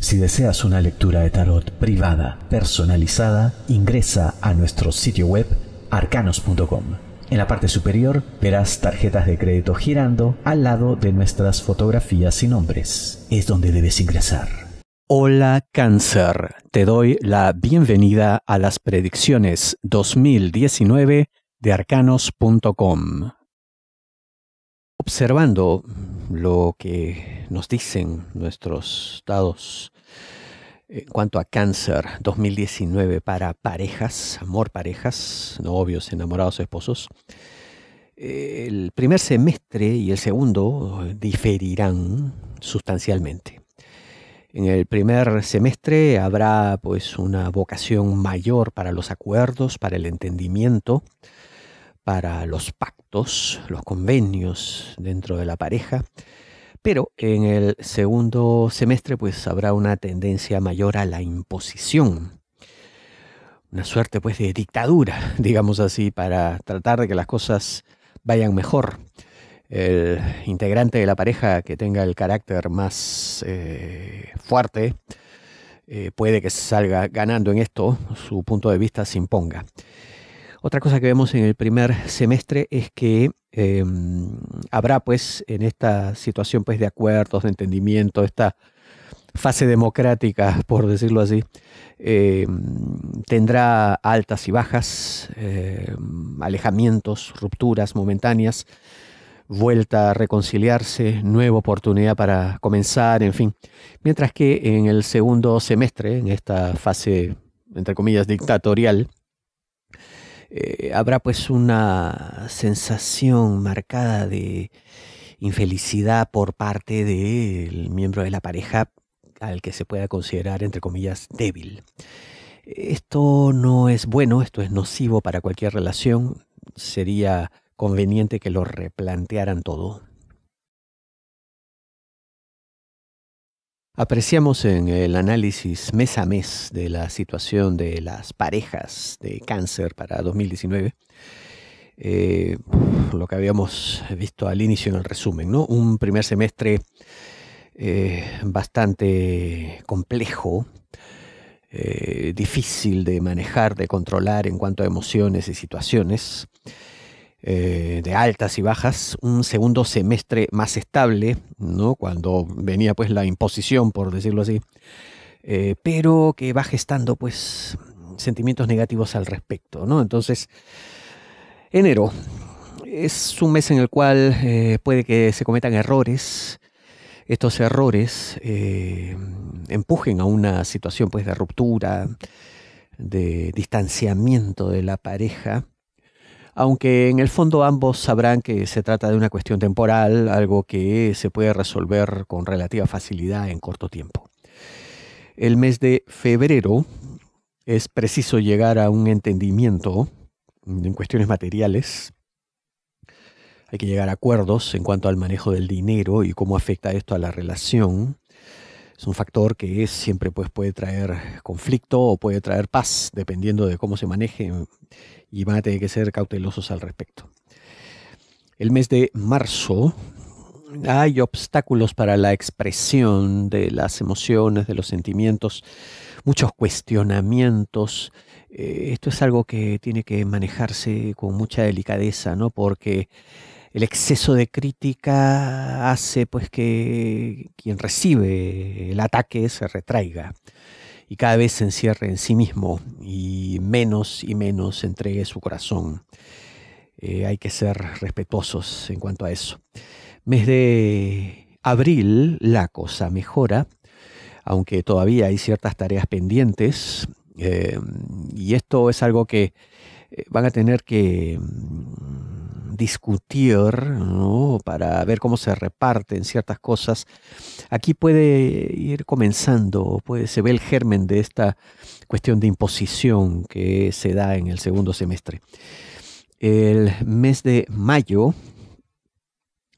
Si deseas una lectura de tarot privada, personalizada, ingresa a nuestro sitio web arcanos.com. En la parte superior verás tarjetas de crédito girando al lado de nuestras fotografías y nombres. Es donde debes ingresar. Hola Cáncer, te doy la bienvenida a las predicciones 2019 de arcanos.com. Observando lo que nos dicen nuestros dados en cuanto a cáncer 2019 para parejas, amor parejas, novios, enamorados, esposos. El primer semestre y el segundo diferirán sustancialmente. En el primer semestre habrá pues una vocación mayor para los acuerdos, para el entendimiento, para los pactos, los convenios dentro de la pareja, pero en el segundo semestre pues habrá una tendencia mayor a la imposición, una suerte pues de dictadura, digamos así, para tratar de que las cosas vayan mejor. El integrante de la pareja que tenga el carácter más eh, fuerte eh, puede que salga ganando en esto, su punto de vista se imponga. Otra cosa que vemos en el primer semestre es que em, habrá pues en esta situación pues de acuerdos, de entendimiento, esta fase democrática, por decirlo así, em, tendrá altas y bajas, em, alejamientos, rupturas momentáneas, vuelta a reconciliarse, nueva oportunidad para comenzar, en fin. Mientras que en el segundo semestre, en esta fase, entre comillas, dictatorial, eh, habrá pues una sensación marcada de infelicidad por parte del miembro de la pareja al que se pueda considerar, entre comillas, débil. Esto no es bueno, esto es nocivo para cualquier relación. Sería conveniente que lo replantearan todo. Apreciamos en el análisis mes a mes de la situación de las parejas de cáncer para 2019 eh, lo que habíamos visto al inicio en el resumen, Un primer semestre eh, bastante complejo, eh, difícil de manejar, de controlar en cuanto a emociones y situaciones. Eh, de altas y bajas, un segundo semestre más estable, cuando venía pues la imposición, por decirlo así, eh, pero que va gestando pues sentimientos negativos al respecto. ¿no? Entonces, enero es un mes en el cual eh, puede que se cometan errores, estos errores empujen a una situación pues de ruptura, de distanciamiento de la pareja, aunque en el fondo ambos sabrán que se trata de una cuestión temporal, algo que se puede resolver con relativa facilidad en corto tiempo. El mes de febrero es preciso llegar a un entendimiento en cuestiones materiales. Hay que llegar a acuerdos en cuanto al manejo del dinero y cómo afecta esto a la relación es un factor que es, siempre pues, puede traer conflicto o puede traer paz, dependiendo de cómo se maneje, y van a tener que ser cautelosos al respecto. El mes de marzo hay obstáculos para la expresión de las emociones, de los sentimientos, muchos cuestionamientos. Eh, esto es algo que tiene que manejarse con mucha delicadeza, ¿no? Porque el exceso de crítica hace pues que quien recibe el ataque se retraiga y cada vez se encierre en sí mismo y menos y menos entregue su corazón. Eh, hay que ser respetuosos en cuanto a eso. Mes de abril la cosa mejora, aunque todavía hay ciertas tareas pendientes eh, y esto es algo que eh, van a tener que mm, discutir, ¿no? para ver cómo se reparten ciertas cosas, aquí puede ir comenzando, puede, se ve el germen de esta cuestión de imposición que se da en el segundo semestre. El mes de mayo,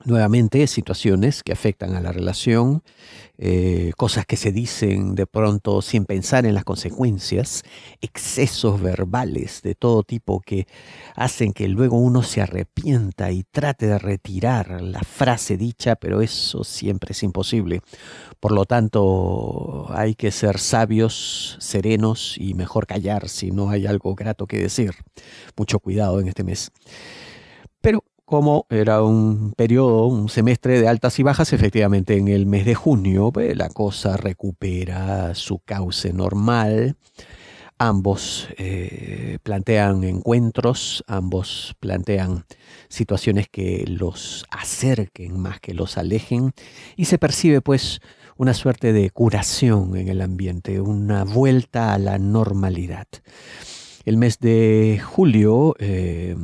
nuevamente, situaciones que afectan a la relación, eh, cosas que se dicen de pronto sin pensar en las consecuencias, excesos verbales de todo tipo que hacen que luego uno se arrepienta y trate de retirar la frase dicha, pero eso siempre es imposible. Por lo tanto, hay que ser sabios, serenos y mejor callar si no hay algo grato que decir. Mucho cuidado en este mes. Pero como era un periodo, un semestre de altas y bajas, efectivamente en el mes de junio pues, la cosa recupera su cauce normal. Ambos eh, plantean encuentros, ambos plantean situaciones que los acerquen más que los alejen y se percibe pues una suerte de curación en el ambiente, una vuelta a la normalidad. El mes de julio eh,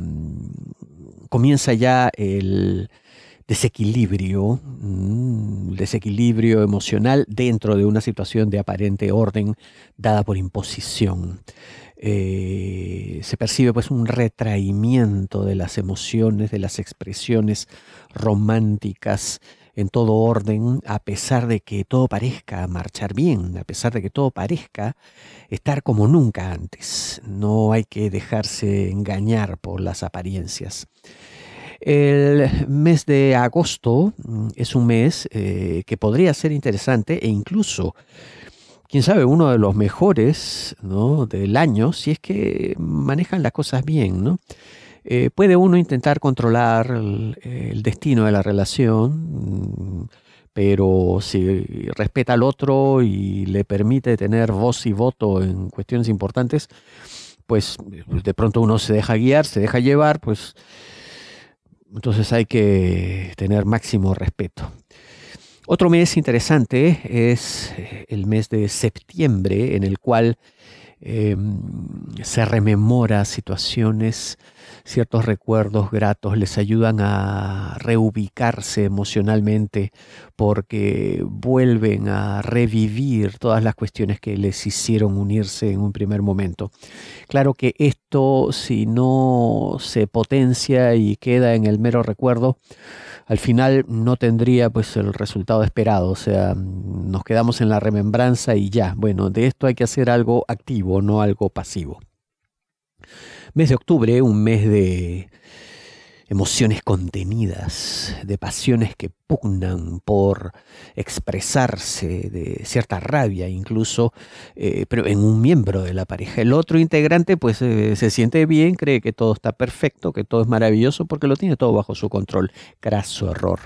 comienza ya el desequilibrio, mm, desequilibrio emocional dentro de una situación de aparente orden dada por imposición. Eh, se percibe pues un retraimiento de las emociones, de las expresiones románticas en todo orden, a pesar de que todo parezca marchar bien, a pesar de que todo parezca estar como nunca antes. No hay que dejarse engañar por las apariencias. El mes de agosto mm, es un mes eh, que podría ser interesante e incluso, quién sabe, uno de los mejores ¿no? del año si es que manejan las cosas bien, ¿no? Eh, puede uno intentar controlar el, destino de la relación, pero si respeta al otro y le permite tener voz y voto en cuestiones importantes, pues eh, de pronto uno se deja guiar, se deja llevar, pues entonces hay que tener máximo respeto. Otro mes interesante es eh, el mes de septiembre, en el cual em, se rememora situaciones, ciertos recuerdos gratos, les ayudan a reubicarse emocionalmente porque vuelven a revivir todas las cuestiones que les hicieron unirse en un primer momento. Claro que esto si no se potencia y queda en el mero recuerdo, al final no tendría pues el resultado esperado, o sea, nos quedamos en la remembranza y ya. Bueno, de esto hay que hacer algo activo, no algo pasivo. Mes de octubre, un mes de emociones contenidas, de pasiones que pugnan por expresarse, de cierta rabia incluso, eh, pero en un miembro de la pareja. El otro integrante pues eh, se siente bien, cree que todo está perfecto, que todo es maravilloso, porque lo tiene todo bajo su control. Craso error.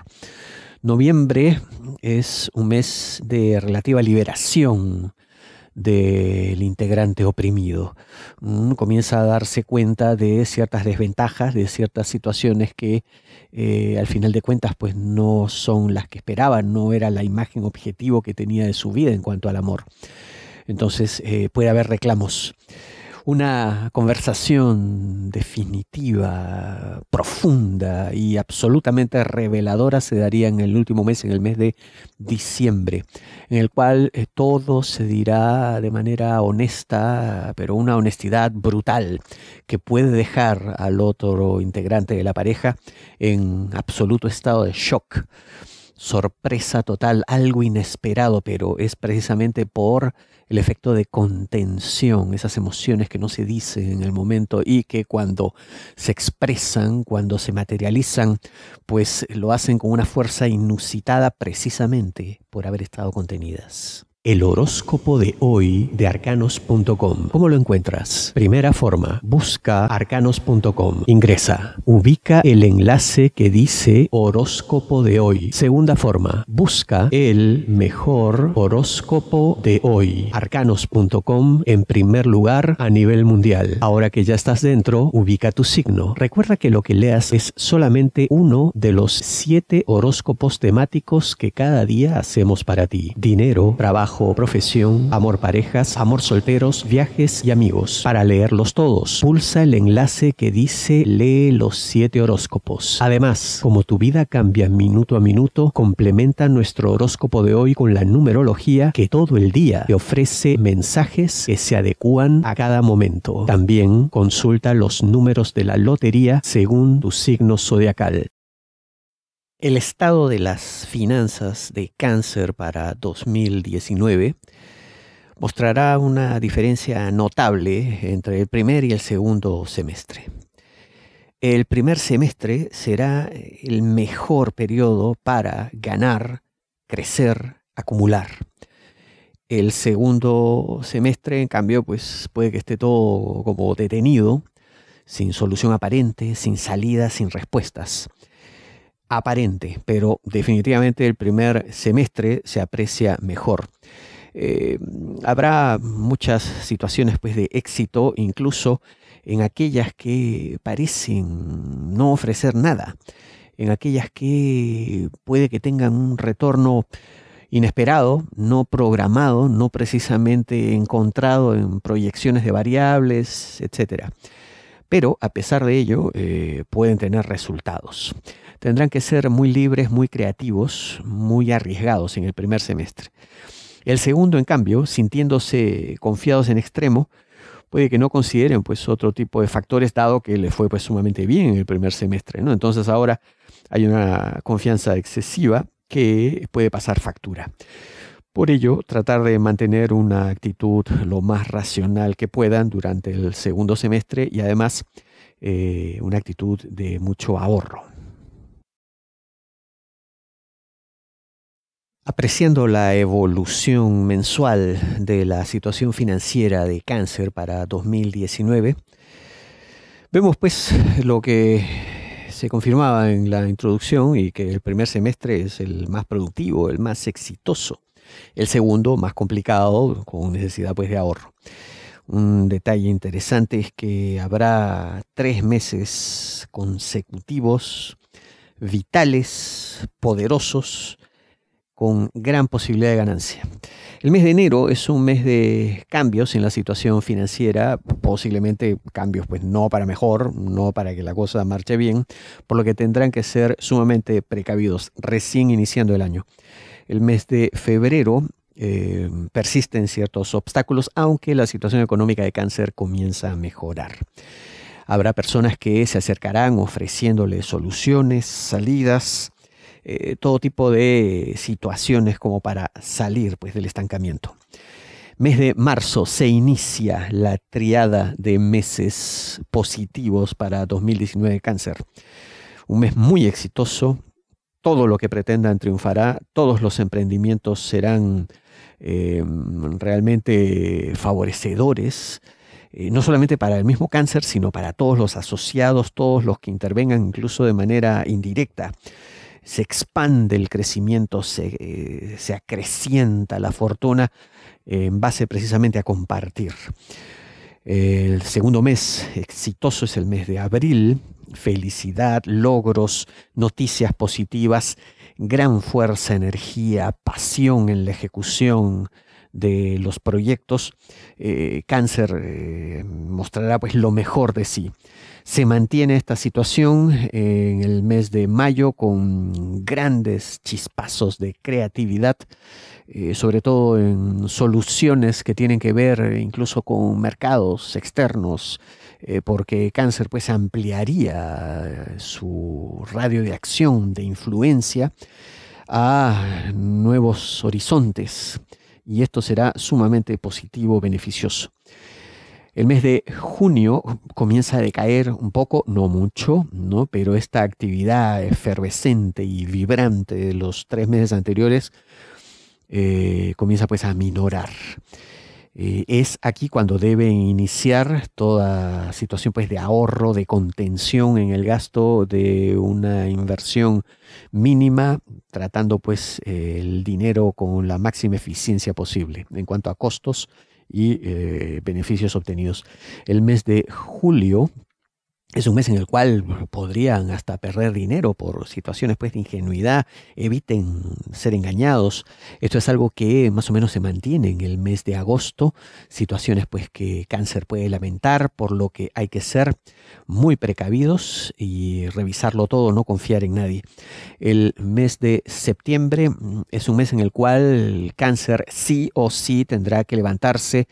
Noviembre es un mes de relativa liberación del integrante oprimido. Mm, comienza a darse cuenta de ciertas desventajas, de ciertas situaciones que eh, al final de cuentas pues no son las que esperaba, no era la imagen objetivo que tenía de su vida en cuanto al amor. Entonces eh, puede haber reclamos una conversación definitiva, profunda y absolutamente reveladora se daría en el último mes, en el mes de diciembre, en el cual eh, todo se dirá de manera honesta, pero una honestidad brutal que puede dejar al otro integrante de la pareja en absoluto estado de shock sorpresa total, algo inesperado, pero es precisamente por el efecto de contención, esas emociones que no se dicen en el momento y que cuando se expresan, cuando se materializan, pues lo hacen con una fuerza inusitada precisamente por haber estado contenidas. El horóscopo de hoy de arcanos.com. ¿Cómo lo encuentras? Primera forma, busca arcanos.com. Ingresa. Ubica el enlace que dice horóscopo de hoy. Segunda forma, busca el mejor horóscopo de hoy. Arcanos.com en primer lugar a nivel mundial. Ahora que ya estás dentro, ubica tu signo. Recuerda que lo que leas es solamente uno de los siete horóscopos temáticos que cada día hacemos para ti. Dinero, trabajo, trabajo, profesión, amor parejas, amor solteros, viajes y amigos. Para leerlos todos, pulsa el enlace que dice lee los siete horóscopos. Además, como tu vida cambia minuto a minuto, complementa nuestro horóscopo de hoy con la numerología que todo el día te ofrece mensajes que se adecúan a cada momento. También consulta los números de la lotería según tu signo zodiacal. El estado de las finanzas de cáncer para 2019 mostrará una diferencia notable entre el primer y el segundo semestre. El primer semestre será el mejor periodo para ganar, crecer, acumular. El segundo semestre, en cambio, pues puede que esté todo como detenido, sin solución aparente, sin salida, sin respuestas aparente, pero definitivamente el primer semestre se aprecia mejor. Eh, habrá muchas situaciones pues, de éxito, incluso en aquellas que parecen no ofrecer nada, en aquellas que puede que tengan un retorno inesperado, no programado, no precisamente encontrado en proyecciones de variables, etc. Pero a pesar de ello, eh, pueden tener resultados tendrán que ser muy libres, muy creativos, muy arriesgados en el primer semestre. El segundo, en cambio, sintiéndose confiados en extremo, puede que no consideren pues otro tipo de factores dado que les fue pues sumamente bien en el primer semestre, ¿no? Entonces ahora hay una confianza excesiva que puede pasar factura. Por ello, tratar de mantener una actitud lo más racional que puedan durante el segundo semestre y además eh, una actitud de mucho ahorro. Apreciando la evolución mensual de la situación financiera de cáncer para 2019, vemos pues lo que se confirmaba en la introducción y que el primer semestre es el más productivo, el más exitoso, el segundo más complicado con necesidad pues de ahorro. Un detalle interesante es que habrá tres meses consecutivos vitales, poderosos, con gran posibilidad de ganancia. El mes de enero es un mes de cambios en la situación financiera, posiblemente cambios pues no para mejor, no para que la cosa marche bien, por lo que tendrán que ser sumamente precavidos recién iniciando el año. El mes de febrero eh, persisten ciertos obstáculos, aunque la situación económica de cáncer comienza a mejorar. Habrá personas que se acercarán ofreciéndole soluciones, salidas, eh, todo tipo de situaciones como para salir pues, del estancamiento. Mes de marzo se inicia la triada de meses positivos para 2019 cáncer. Un mes muy exitoso, todo lo que pretendan triunfará, todos los emprendimientos serán em, realmente favorecedores, eh, no solamente para el mismo cáncer, sino para todos los asociados, todos los que intervengan incluso de manera indirecta se expande el crecimiento, eh, se, acrecienta la fortuna en base precisamente a compartir. El segundo mes exitoso es el mes de abril. Felicidad, logros, noticias positivas, gran fuerza, energía, pasión en la ejecución, de los proyectos, eh, Cáncer eh, mostrará pues lo mejor de sí. Se mantiene esta situación eh, en el mes de mayo con grandes chispazos de creatividad, sobre todo en soluciones que tienen que ver incluso con mercados externos, porque Cáncer pues ampliaría su radio de acción, de influencia a nuevos horizontes y esto será sumamente positivo, beneficioso. El mes de junio comienza a decaer un poco, no mucho, ¿no? pero esta actividad efervescente y vibrante de los tres meses anteriores eh, comienza pues a minorar. Eh, es aquí cuando debe iniciar toda situación pues, de ahorro, de contención en el gasto de una inversión mínima, tratando pues, el dinero con la máxima eficiencia posible en cuanto a costos y eh, beneficios obtenidos. El mes de julio es un mes en el cual podrían hasta perder dinero por situaciones pues, de ingenuidad, eviten ser engañados. Esto es algo que más o menos se mantiene en el mes de agosto, situaciones pues que cáncer puede lamentar, por lo que hay que ser muy precavidos y revisarlo todo, no confiar en nadie. El mes de septiembre mm, es un mes en el cual el cáncer sí o sí tendrá que levantarse,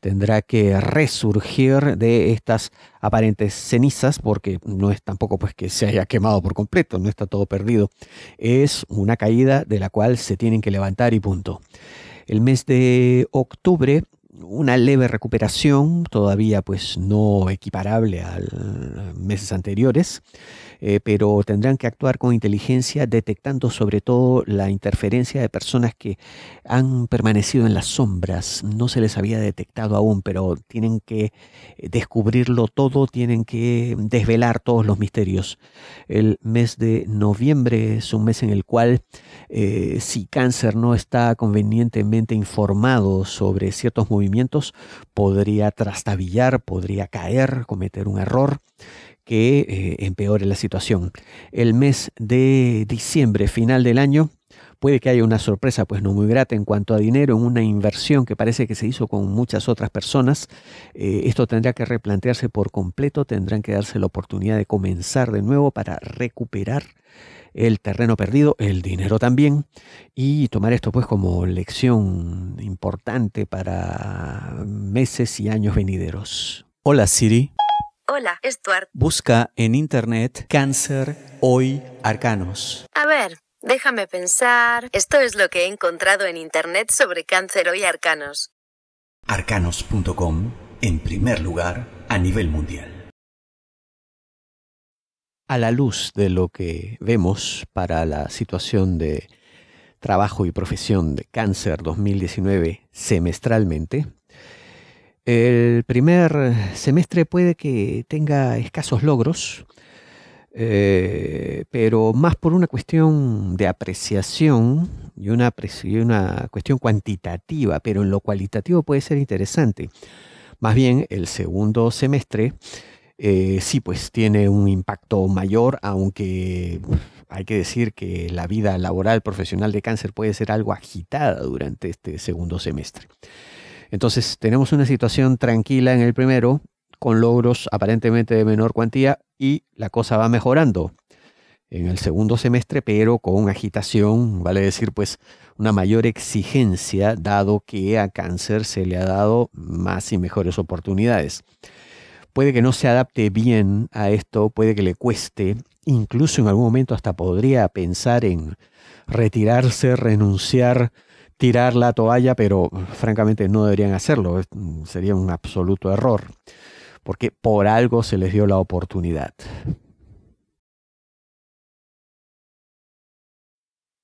tendrá que resurgir de estas aparentes cenizas, porque no es tampoco pues que se haya quemado por completo, no está todo perdido. Es una caída de la cual se tienen que levantar y punto. El mes de octubre una leve recuperación, todavía pues no equiparable a meses anteriores, eh, pero tendrán que actuar con inteligencia detectando sobre todo la interferencia de personas que han permanecido en las sombras. No se les había detectado aún, pero tienen que eh, descubrirlo todo, tienen que desvelar todos los misterios. El mes de noviembre es un mes en el cual eh, si cáncer no está convenientemente informado sobre ciertos movimientos, podría trastabillar, podría caer, cometer un error que eh, empeore la situación. El mes de diciembre, final del año, puede que haya una sorpresa, pues no muy grata en cuanto a dinero, en una inversión que parece que se hizo con muchas otras personas. Eh, esto tendrá que replantearse por completo, tendrán que darse la oportunidad de comenzar de nuevo para recuperar el terreno perdido, el dinero también, y tomar esto pues como lección importante para meses y años venideros. Hola Siri. Hola, Stuart. Busca en internet cáncer hoy arcanos. A ver, déjame pensar. Esto es lo que he encontrado en internet sobre cáncer hoy arcanos. Arcanos.com, en primer lugar, a nivel mundial. A la luz de lo que vemos para la situación de trabajo y profesión de cáncer 2019 semestralmente, el primer semestre puede que tenga escasos logros, eh, pero más por una cuestión de apreciación y una, una cuestión cuantitativa, pero en lo cualitativo puede ser interesante. Más bien, el segundo semestre eh, sí, pues tiene un impacto mayor, aunque hay que decir que la vida laboral profesional de cáncer puede ser algo agitada durante este segundo semestre. Entonces tenemos una situación tranquila en el primero, con logros aparentemente de menor cuantía y la cosa va mejorando en el segundo semestre, pero con agitación, vale decir, pues una mayor exigencia, dado que a cáncer se le ha dado más y mejores oportunidades. Puede que no se adapte bien a esto, puede que le cueste, incluso en algún momento hasta podría pensar en retirarse, renunciar, tirar la toalla, pero francamente no deberían hacerlo. Sería un absoluto error, porque por algo se les dio la oportunidad.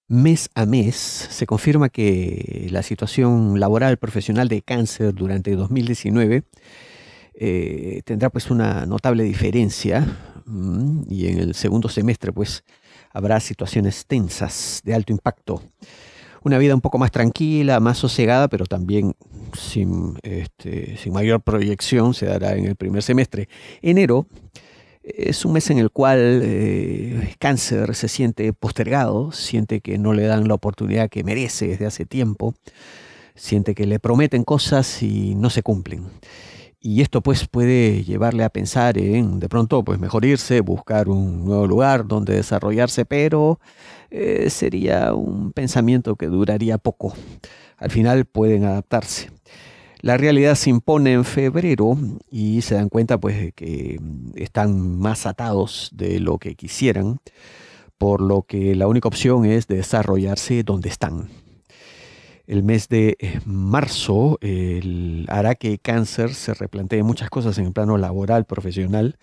Mes a mes se confirma que la situación laboral profesional de cáncer durante 2019 eh, tendrá pues una notable diferencia mm, y en el segundo semestre pues habrá situaciones tensas de alto impacto una vida un poco más tranquila, más sosegada, pero también sin, este, sin mayor proyección se dará en el primer semestre. Enero es un mes en el cual eh, cáncer se siente postergado, siente que no le dan la oportunidad que merece desde hace tiempo, siente que le prometen cosas y no se cumplen. Y esto pues puede llevarle a pensar en de pronto pues mejor irse, buscar un nuevo lugar donde desarrollarse, pero eh, sería un pensamiento que duraría poco. Al final pueden adaptarse. La realidad se impone en febrero y se dan cuenta pues que mm, están más atados de lo que quisieran, por lo que la única opción es desarrollarse donde están. El mes de eh, marzo el, hará que cáncer se replantee muchas cosas en el plano laboral, profesional,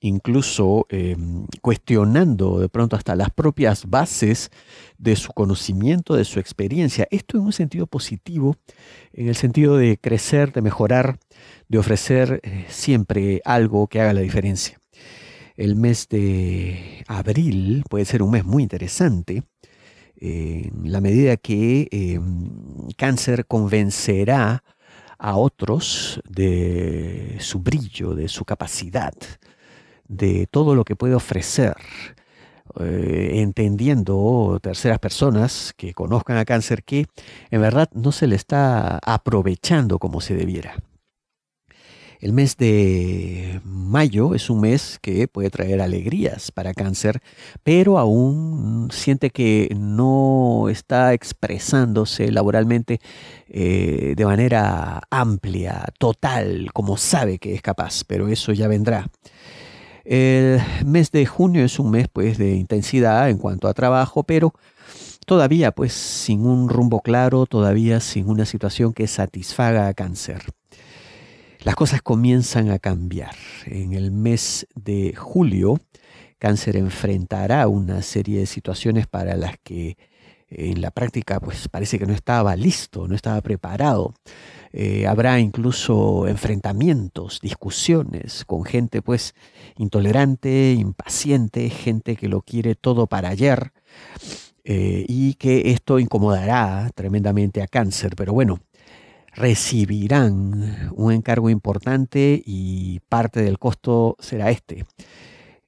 incluso em, cuestionando de pronto hasta las propias bases de su conocimiento, de su experiencia. Esto en un sentido positivo, en el sentido de crecer, de mejorar, de ofrecer eh, siempre algo que haga la diferencia. El mes de abril puede ser un mes muy interesante, en la medida que em, cáncer convencerá a otros de su brillo, de su capacidad, de todo lo que puede ofrecer, eh, entendiendo terceras personas que conozcan a cáncer que en verdad no se le está aprovechando como se debiera. El mes de mayo es un mes que puede traer alegrías para cáncer, pero aún siente que no está expresándose laboralmente eh, de manera amplia, total, como sabe que es capaz, pero eso ya vendrá. El mes de junio es un mes pues de intensidad en cuanto a trabajo, pero todavía pues sin un rumbo claro, todavía sin una situación que satisfaga a cáncer. Las cosas comienzan a cambiar. En el mes de julio, cáncer enfrentará una serie de situaciones para las que en la práctica pues parece que no estaba listo, no estaba preparado. Eh, habrá incluso enfrentamientos, discusiones con gente pues intolerante, impaciente, gente que lo quiere todo para ayer eh, y que esto incomodará tremendamente a cáncer. Pero bueno, recibirán un encargo importante y parte del costo será este.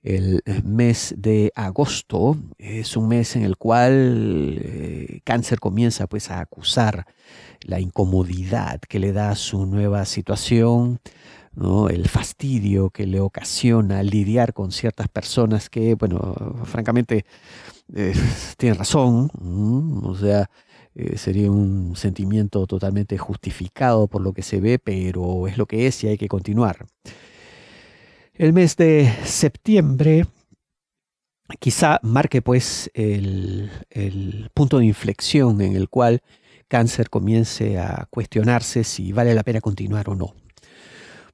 El mes de agosto es un mes en el cual eh, cáncer comienza pues a acusar la incomodidad que le da su nueva situación, el fastidio que le ocasiona lidiar con ciertas personas que, bueno, francamente eh, tienen razón, o sea, eh, sería un sentimiento totalmente justificado por lo que se ve, pero es lo que es y hay que continuar. El mes de septiembre quizá marque pues el, el, punto de inflexión en el cual cáncer comience a cuestionarse si vale la pena continuar o no.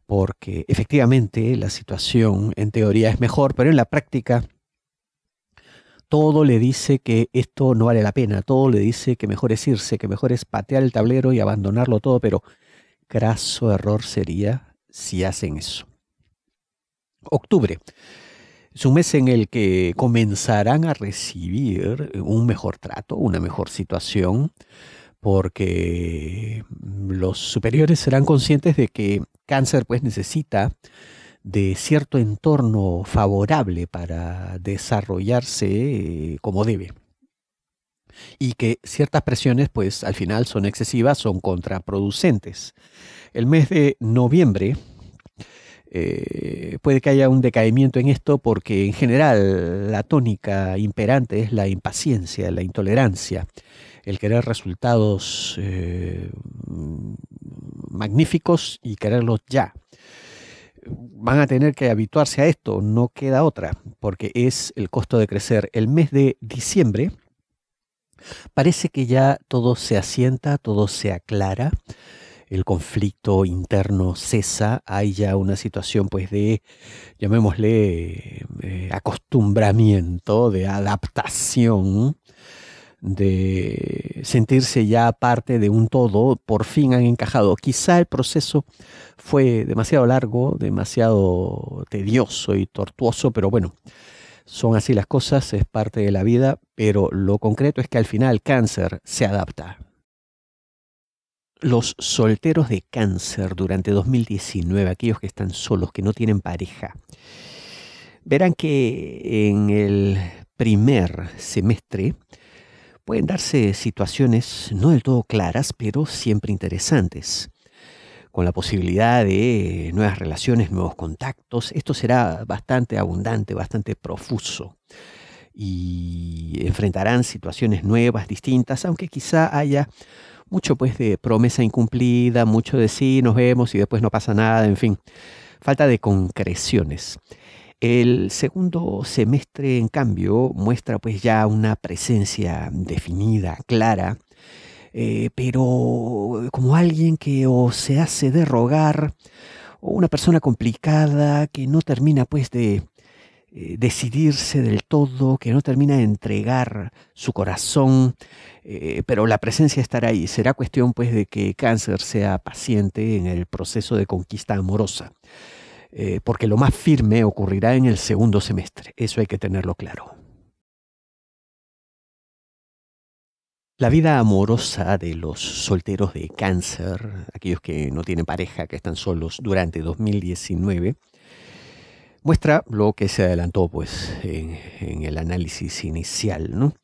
Porque efectivamente la situación en teoría es mejor, pero en la práctica todo le dice que esto no vale la pena, todo le dice que mejor es irse, que mejor es patear el tablero y abandonarlo todo, pero graso error sería si hacen eso octubre. Es un mes en el que comenzarán a recibir un mejor trato, una mejor situación, porque los superiores serán conscientes de que cáncer pues necesita de cierto entorno favorable para desarrollarse eh, como debe. Y que ciertas presiones pues al final son excesivas, son contraproducentes. El mes de noviembre eh, puede que haya un decaimiento en esto porque en general la tónica imperante es la impaciencia, la intolerancia, el querer resultados eh, magníficos y quererlos ya. Van a tener que habituarse a esto, no queda otra, porque es el costo de crecer. El mes de diciembre parece que ya todo se asienta, todo se aclara el conflicto interno cesa, hay ya una situación pues de, llamémosle, eh, acostumbramiento, de adaptación, de sentirse ya parte de un todo, por fin han encajado. Quizá el proceso fue demasiado largo, demasiado tedioso y tortuoso, pero bueno, son así las cosas, es parte de la vida, pero lo concreto es que al final cáncer se adapta, los solteros de cáncer durante 2019, aquellos que están solos, que no tienen pareja, verán que en el primer semestre pueden darse situaciones no del todo claras, pero siempre interesantes, con la posibilidad de nuevas relaciones, nuevos contactos. Esto será bastante abundante, bastante profuso y enfrentarán situaciones nuevas, distintas, aunque quizá haya mucho pues de promesa incumplida, mucho de sí, nos vemos y después no pasa nada, en fin, falta de concreciones. El segundo semestre, en cambio, muestra pues ya una presencia definida, clara, eh, pero como alguien que o se hace de rogar, o una persona complicada que no termina pues de eh, decidirse del todo, que no termina de entregar su corazón, eh, pero la presencia estará ahí. Será cuestión pues de que cáncer sea paciente en el proceso de conquista amorosa, eh, porque lo más firme ocurrirá en el segundo semestre, eso hay que tenerlo claro. La vida amorosa de los solteros de cáncer, aquellos que no tienen pareja, que están solos durante 2019, muestra lo que se adelantó pues, en, el análisis inicial, ¿no?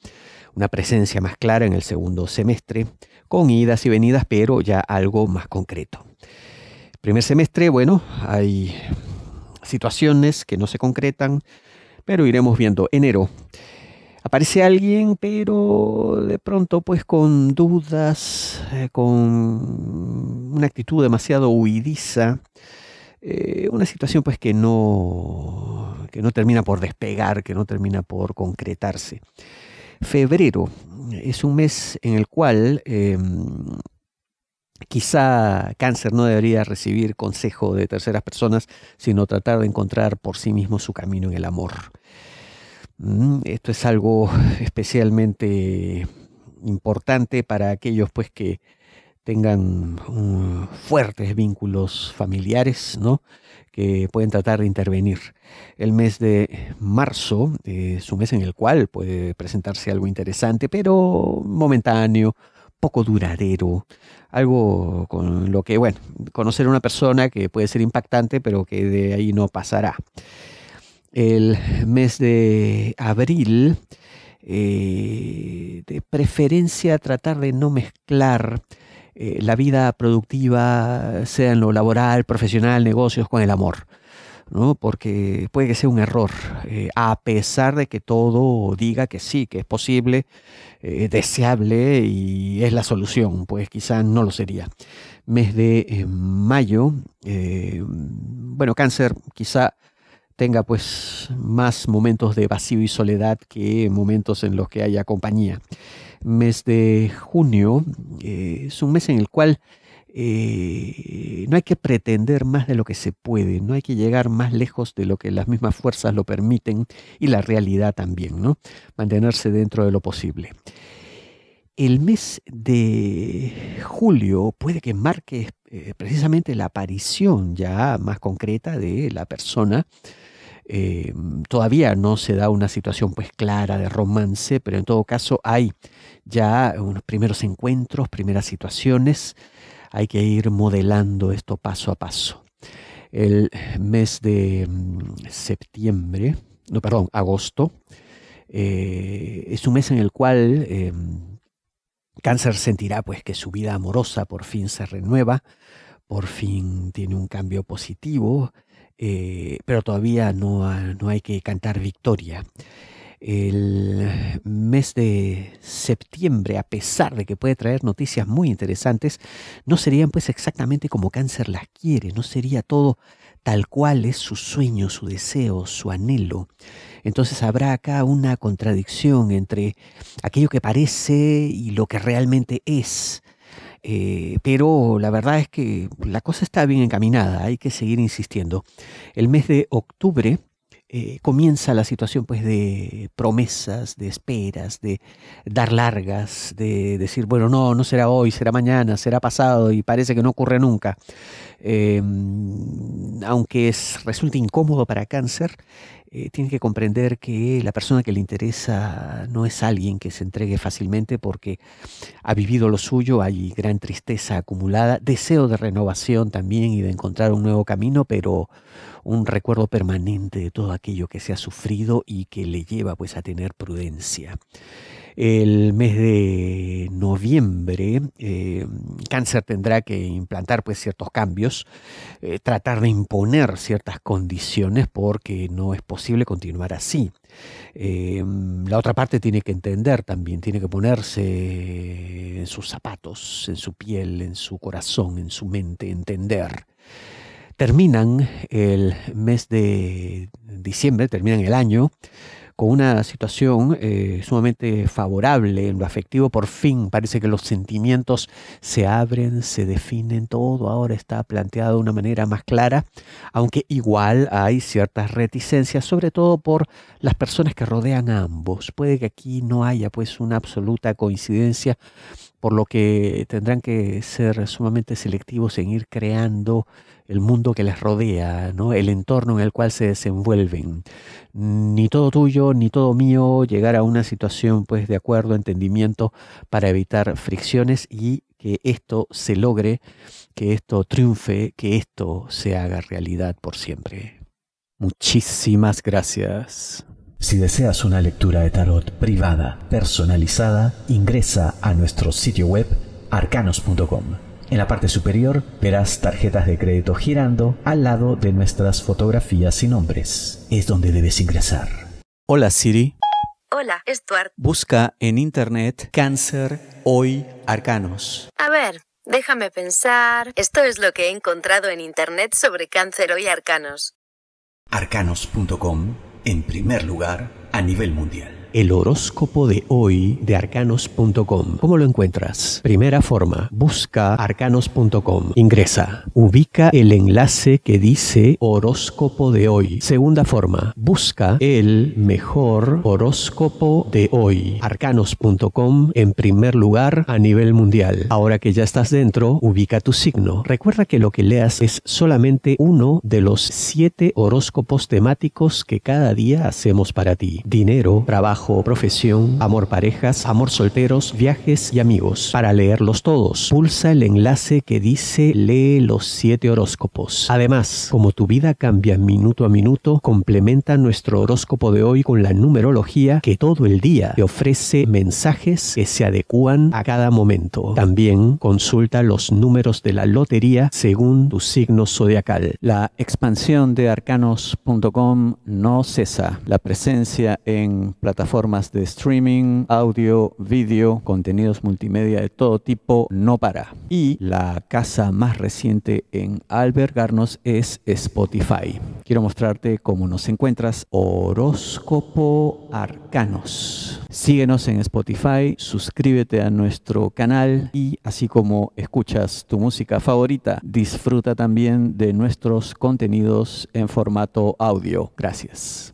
una presencia más clara en el segundo semestre, con idas y venidas, pero ya algo más concreto. Primer semestre, bueno, hay situaciones que no se concretan, pero iremos viendo. Enero. Aparece alguien, pero de pronto pues con dudas, eh, con una actitud demasiado huidiza. Eh, una situación pues que no, no termina por despegar, que no termina por concretarse. Febrero es un mes en el cual em, quizá cáncer no debería recibir consejo de terceras personas, sino tratar de encontrar por sí mismo su camino en el amor. Mm, esto es algo especialmente importante para aquellos pues que tengan mm, fuertes vínculos familiares, ¿no? que pueden tratar de intervenir. El mes de marzo es un mes en el cual puede presentarse algo interesante, pero momentáneo, poco duradero, algo con lo que, bueno, conocer a una persona que puede ser impactante, pero que de ahí no pasará. El mes de abril, eh, de preferencia tratar de no mezclar eh, la vida productiva, sea en lo laboral, profesional, negocios, con el amor. ¿no? Porque puede que sea un error, eh, a pesar de que todo diga que sí, que es posible, eh, deseable y es la solución, pues quizás no lo sería. Mes de mayo, bueno, cáncer quizá tenga pues más momentos de vacío y soledad que momentos en los que haya compañía mes de junio eh, es un mes en el cual eh, no hay que pretender más de lo que se puede, no hay que llegar más lejos de lo que las mismas fuerzas lo permiten y la realidad también, ¿no? Mantenerse dentro de lo posible. El mes de julio puede que marque eh, precisamente la aparición ya más concreta de la persona eh, todavía no se da una situación pues clara de romance, pero en todo caso hay ya unos primeros encuentros, primeras situaciones. Hay que ir modelando esto paso a paso. El mes de mm, septiembre, no, perdón, agosto, eh, es un mes en el cual em, Cáncer sentirá pues que su vida amorosa por fin se renueva, por fin tiene un cambio positivo, eh, pero todavía no, no, hay que cantar victoria. El mes de septiembre, a pesar de que puede traer noticias muy interesantes, no serían pues exactamente como Cáncer las quiere, no sería todo tal cual es su sueño, su deseo, su anhelo. Entonces habrá acá una contradicción entre aquello que parece y lo que realmente es eh, pero la verdad es que la cosa está bien encaminada, hay que seguir insistiendo. El mes de octubre eh, comienza la situación pues de promesas, de esperas, de dar largas, de decir, bueno, no, no será hoy, será mañana, será pasado y parece que no ocurre nunca. Em, aunque es, resulte incómodo para cáncer, eh, tiene que comprender que la persona que le interesa no es alguien que se entregue fácilmente porque ha vivido lo suyo, hay gran tristeza acumulada, deseo de renovación también y de encontrar un nuevo camino, pero un recuerdo permanente de todo aquello que se ha sufrido y que le lleva pues a tener prudencia. El mes de noviembre, eh, cáncer tendrá que implantar pues ciertos cambios, eh, tratar de imponer ciertas condiciones porque no es posible continuar así. Eh, la otra parte tiene que entender también, tiene que ponerse en sus zapatos, en su piel, en su corazón, en su mente, entender terminan el mes de diciembre, terminan el año, con una situación eh, sumamente favorable en lo afectivo. Por fin parece que los sentimientos se abren, se definen, todo ahora está planteado de una manera más clara, aunque igual hay ciertas reticencias, sobre todo por las personas que rodean a ambos. Puede que aquí no haya pues una absoluta coincidencia, por lo que tendrán que ser sumamente selectivos en ir creando el mundo que les rodea, ¿no? el entorno en el cual se desenvuelven. Ni todo tuyo, ni todo mío, llegar a una situación pues, de acuerdo, entendimiento, para evitar fricciones y que esto se logre, que esto triunfe, que esto se haga realidad por siempre. Muchísimas gracias. Si deseas una lectura de tarot privada, personalizada, ingresa a nuestro sitio web arcanos.com. En la parte superior verás tarjetas de crédito girando al lado de nuestras fotografías y nombres. Es donde debes ingresar. Hola Siri. Hola, Stuart. Busca en internet cáncer hoy arcanos. A ver, déjame pensar. Esto es lo que he encontrado en internet sobre cáncer hoy arcanos. Arcanos.com, en primer lugar, a nivel mundial el horóscopo de hoy de arcanos.com. ¿Cómo lo encuentras? Primera forma, busca arcanos.com, ingresa, ubica el enlace que dice horóscopo de hoy. Segunda forma, busca el mejor horóscopo de hoy, arcanos.com en primer lugar a nivel mundial. Ahora que ya estás dentro, ubica tu signo. Recuerda que lo que leas es solamente uno de los siete horóscopos temáticos que cada día hacemos para ti. Dinero, trabajo, profesión, amor parejas, amor solteros, viajes y amigos. Para leerlos todos, pulsa el enlace que dice lee los siete horóscopos. Además, como tu vida cambia minuto a minuto, complementa nuestro horóscopo de hoy con la numerología que todo el día te ofrece mensajes que se adecúan a cada momento. También consulta los números de la lotería según tu signo zodiacal. La expansión de arcanos.com no cesa. La presencia en plataformas Formas de streaming, audio, vídeo, contenidos multimedia de todo tipo, no para. Y la casa más reciente en albergarnos es Spotify. Quiero mostrarte cómo nos encuentras Horóscopo Arcanos. Síguenos en Spotify, suscríbete a nuestro canal y así como escuchas tu música favorita, disfruta también de nuestros contenidos en formato audio. Gracias.